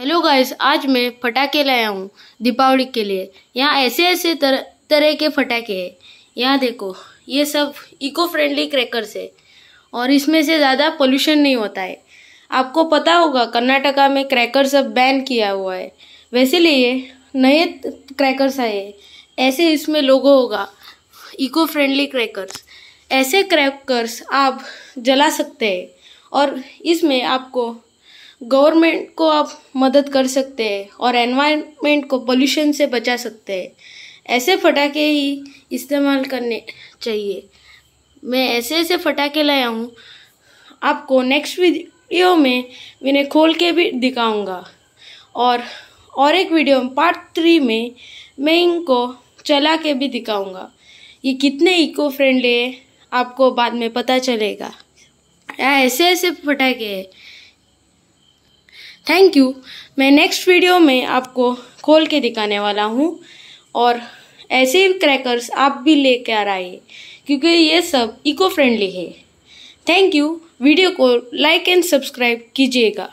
hello guys आज मैं फटाके लाया हूँ दीपावली के लिए यहाँ ऐसे ऐसे तर, तरह के फटाके हैं यहाँ देखो ये सब इको फ्रेंडली क्रैकर्स है और इसमें से ज़्यादा पोल्यूशन नहीं होता है आपको पता होगा कर्नाटका में क्रैकर सब बैन किया हुआ है वैसे लिए नए क्रैकर्स आए हैं ऐसे इसमें लोगो होगा इको फ्रेंडली क्रैकर्स ऐसे क्रैकर्स आप जला सकते हैं और इसमें आपको गवर्नमेंट को आप मदद कर सकते हैं और एनवायरनमेंट को पोल्यूशन से बचा सकते हैं ऐसे फटाके ही इस्तेमाल करने चाहिए मैं ऐसे ऐसे फटाके लाया हूँ आपको नेक्स्ट वीडियो में मैंने खोल के भी दिखाऊंगा और और एक वीडियो पार्ट थ्री में मैं इनको चला के भी दिखाऊंगा ये कितने इको फ्रेंडली है आपको बाद में पता चलेगा ऐसे ऐसे फटाके हैं थैंक यू मैं नेक्स्ट वीडियो में आपको खोल के दिखाने वाला हूँ और ऐसे क्रैकर्स आप भी ले कर आइए क्योंकि ये सब इको फ्रेंडली है थैंक यू वीडियो को लाइक एंड सब्सक्राइब कीजिएगा